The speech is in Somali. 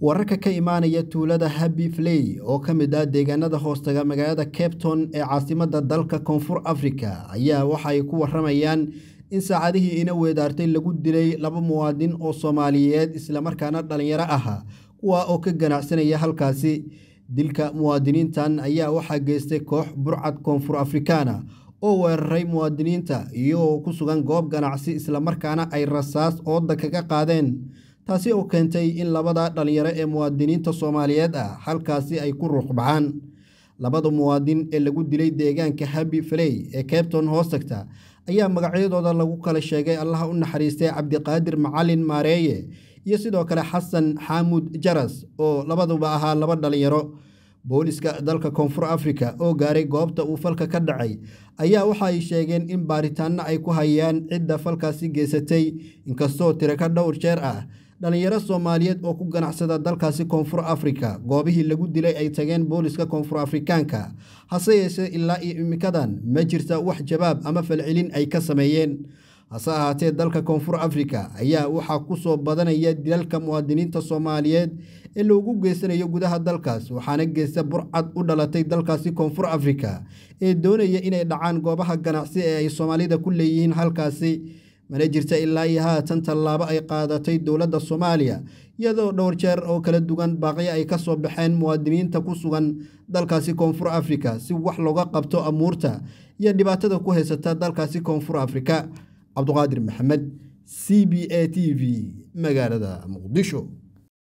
wararka ka imaanaya tuulada habi fley oo ka mid ah deegaanada hoostaga magaalada cabton ee caasimada dalka koonfur africa ayaa waxay ku waramayaan in saacadihii ina weedaartay lagu dilay laba muwaadin oo soomaaliyeed islamarkaana dhallinyaro aha kuwa oo ka ganacsanaya halkaasi dilka muwaadiniintan ayaa waxaa geystay koox burcad koonfur afrikaana oo weeraray muwaadiniinta iyagoo ku sugan goob ganacsi islamarkaana ay rasaas oodda kaga qaadeen taasi oo keentay in labada dhallinyaro ee muwaadiniinta soomaaliyeed ah halkaasi ay ku ruuqbacaan labada muwaadin ee lagu dilay deegaanka habi faley ee cabton hoostagta ayaa magacyadooda lagu kala sheegay allaha u naxariistay cabdiqaadir macalin maareeye iyo sidoo kale xasan xaamud jaras oo labaduba ahaa laba dhallinyaro booliska dalka koonfur afrika oo gaaray goobta uu falka ka dhacay ayaa waxa ay sheegeen in baaritaanno ay ku hayaan cidda falkaasi geysatay inkastoo tiro ka dhowr jeer ah dhallinyaro soomaaliyeed oo ku ganacsada dalkaasi koonfur afrika goobihii lagu dilay ay tageen booliska koonfur afrikaanka hase yeeshee ilaa iyo imikadan ma jirta wax jawaab ama falcelin ay ka sameeyeen hase ahaatee dalka koonfur afrika ayaa waxaa ku soo badanaya dilalka muwaadiniinta soomaaliyeed ee loogu geysanayo gudaha dalkaas waxaana geysta burcad u dhalatay dalkaasi koonfur afrika ee doonaya inay dhacaan goobaha ganacsi ee ay soomaalida ku leeyihiin halkaasi mana jirta ilaa iyo haatan tallaabo ay qaadatay dowladda soomaaliya iyadoo dhowr jeer oo kala dugan baaqyo ay ka soo baxeen muwaadiniinta ku sugan dalkaasi koonfur afrika si wax looga qabto amuurta iyo dhibaatada ku haysata dalkaasi koonfur afrika cabduqaadir maxamed c b a t v magaalada muqdisho